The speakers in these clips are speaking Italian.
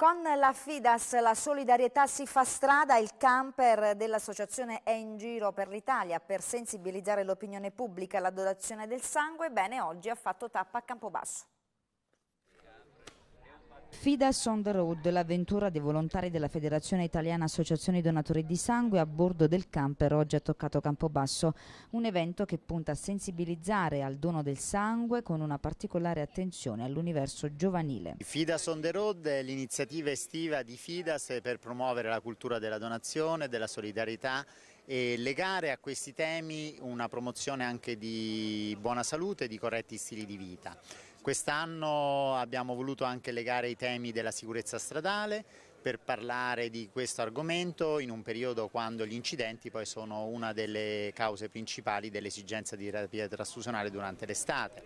Con la Fidas la solidarietà si fa strada, il camper dell'associazione è in giro per l'Italia per sensibilizzare l'opinione pubblica alla donazione del sangue, bene oggi ha fatto tappa a Campobasso. Fidas on the road, l'avventura dei volontari della Federazione Italiana Associazioni Donatori di Sangue a bordo del camper oggi ha toccato Campobasso, un evento che punta a sensibilizzare al dono del sangue con una particolare attenzione all'universo giovanile. Fidas on the road è l'iniziativa estiva di Fidas per promuovere la cultura della donazione, della solidarietà e legare a questi temi una promozione anche di buona salute e di corretti stili di vita. Quest'anno abbiamo voluto anche legare i temi della sicurezza stradale per parlare di questo argomento in un periodo quando gli incidenti poi sono una delle cause principali dell'esigenza di terapia trasfusionale durante l'estate.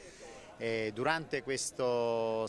E durante questo,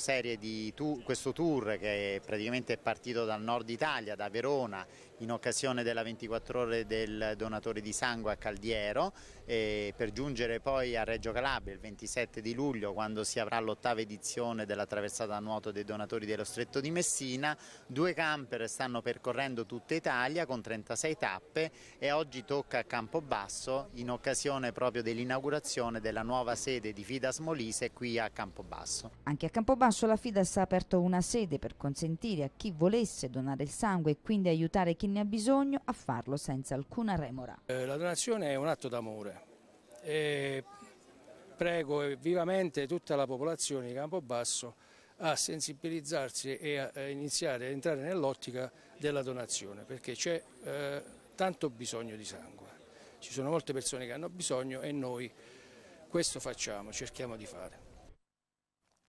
tu, questo tour che praticamente è partito dal nord Italia, da Verona, in occasione della 24 ore del donatore di sangue a Caldiero, per giungere poi a Reggio Calabria il 27 di luglio quando si avrà l'ottava edizione della traversata a nuoto dei donatori dello Stretto di Messina, due camper stanno percorrendo tutta Italia con 36 tappe e oggi tocca a Campobasso in occasione proprio dell'inaugurazione della nuova sede di Fidas Molise qui a Campobasso. Anche a Campobasso la Fidas ha aperto una sede per consentire a chi volesse donare il sangue e quindi aiutare chi ne ha bisogno a farlo senza alcuna remora. Eh, la donazione è un atto d'amore e prego vivamente tutta la popolazione di Campobasso a sensibilizzarsi e a iniziare a entrare nell'ottica della donazione perché c'è eh, tanto bisogno di sangue. Ci sono molte persone che hanno bisogno e noi questo facciamo, cerchiamo di fare.